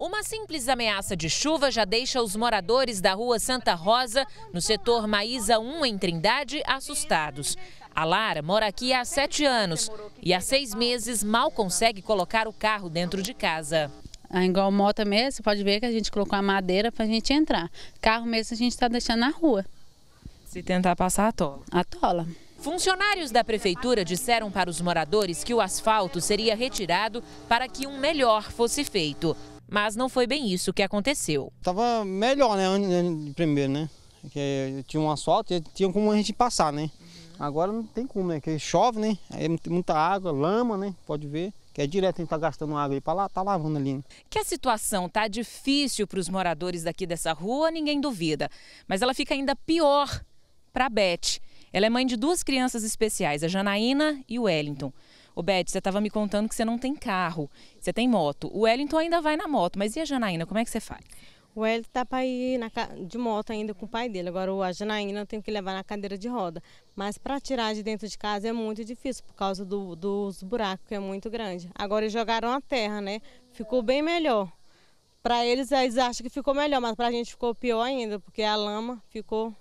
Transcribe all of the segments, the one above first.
Uma simples ameaça de chuva já deixa os moradores da rua Santa Rosa, no setor Maísa 1, em Trindade, assustados. A Lara mora aqui há sete anos e há seis meses mal consegue colocar o carro dentro de casa. A ah, igual mesmo, você pode ver que a gente colocou a madeira para a gente entrar. Carro mesmo a gente está deixando na rua. Se tentar passar, atola. Atola. Funcionários da prefeitura disseram para os moradores que o asfalto seria retirado para que um melhor fosse feito. Mas não foi bem isso que aconteceu. Tava melhor, né, primeiro, né? Porque tinha um asfalto e tinha como a gente passar, né? Uhum. Agora não tem como, né? Porque chove, né? Aí é muita água, lama, né? Pode ver. Que é direto, a gente tá gastando água aí para lá, tá lavando ali. Né? Que a situação tá difícil para os moradores daqui dessa rua, ninguém duvida. Mas ela fica ainda pior para a Beth. Ela é mãe de duas crianças especiais, a Janaína e o Wellington. Ô Beth, você estava me contando que você não tem carro, você tem moto. O Wellington ainda vai na moto, mas e a Janaína, como é que você faz? O Wellington tá para ir na, de moto ainda com o pai dele. Agora a Janaína tem que levar na cadeira de roda. Mas para tirar de dentro de casa é muito difícil por causa do, dos buracos que é muito grande. Agora eles jogaram a terra, né? Ficou bem melhor. Para eles, eles acham que ficou melhor, mas para a gente ficou pior ainda, porque a lama ficou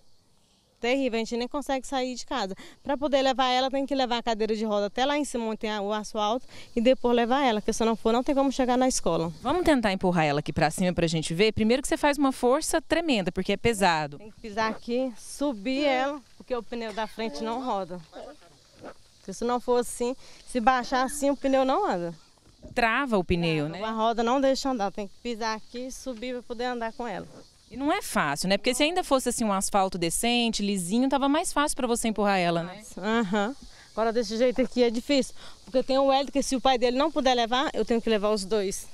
terrível, a gente nem consegue sair de casa. Para poder levar ela, tem que levar a cadeira de roda até lá em cima, onde tem o asfalto, e depois levar ela, porque se não for, não tem como chegar na escola. Vamos tentar empurrar ela aqui para cima para a gente ver? Primeiro que você faz uma força tremenda, porque é pesado. Tem que pisar aqui, subir ela, porque o pneu da frente não roda. Se não for assim, se baixar assim, o pneu não anda. Trava o pneu, é, né? A roda não deixa andar, tem que pisar aqui, subir para poder andar com ela. E não é fácil, né? Porque se ainda fosse assim um asfalto decente, lisinho, tava mais fácil para você empurrar ela, né? Aham. Uhum. Agora desse jeito aqui é difícil, porque tem o Hélio que se o pai dele não puder levar, eu tenho que levar os dois.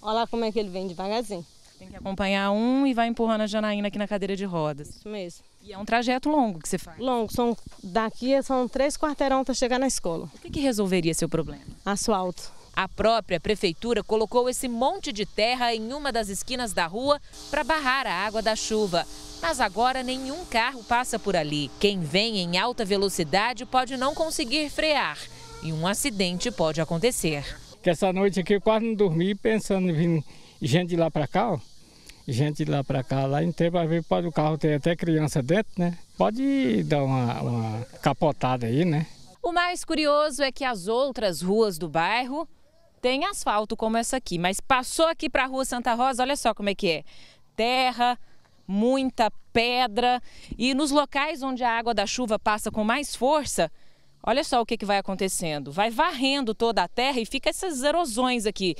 Olha lá como é que ele vem devagarzinho. Tem que acompanhar um e vai empurrando a Janaína aqui na cadeira de rodas. Isso mesmo. E é um trajeto longo que você faz? Longo. São, daqui são três quarteirão para chegar na escola. O que, que resolveria seu problema? Asfalto. A própria prefeitura colocou esse monte de terra em uma das esquinas da rua para barrar a água da chuva. Mas agora nenhum carro passa por ali. Quem vem em alta velocidade pode não conseguir frear e um acidente pode acontecer. Essa noite aqui eu quase não dormi pensando em vir gente de lá para cá, ó. gente de lá para cá, lá em tempo às ver pode o carro ter até criança dentro, né? Pode dar uma, uma capotada aí, né? O mais curioso é que as outras ruas do bairro tem asfalto como essa aqui, mas passou aqui para a Rua Santa Rosa, olha só como é que é. Terra, muita pedra e nos locais onde a água da chuva passa com mais força, olha só o que, que vai acontecendo. Vai varrendo toda a terra e fica essas erosões aqui.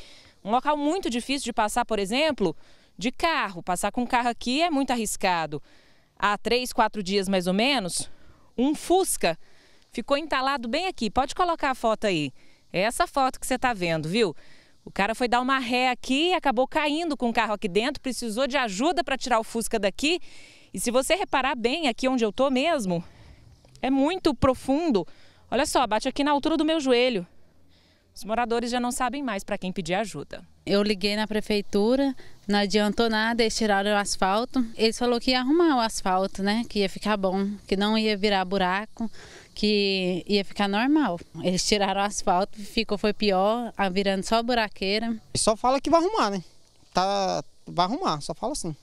Um local muito difícil de passar, por exemplo, de carro. Passar com carro aqui é muito arriscado. Há três, quatro dias mais ou menos, um Fusca ficou entalado bem aqui. Pode colocar a foto aí. É essa foto que você está vendo, viu? O cara foi dar uma ré aqui e acabou caindo com o carro aqui dentro, precisou de ajuda para tirar o Fusca daqui. E se você reparar bem aqui onde eu estou mesmo, é muito profundo. Olha só, bate aqui na altura do meu joelho. Os moradores já não sabem mais para quem pedir ajuda. Eu liguei na prefeitura, não adiantou nada, eles tiraram o asfalto. Eles falou que ia arrumar o asfalto, né? Que ia ficar bom, que não ia virar buraco, que ia ficar normal. Eles tiraram o asfalto, ficou, foi pior, virando só buraqueira. E só fala que vai arrumar, né? Tá, vai arrumar, só fala assim.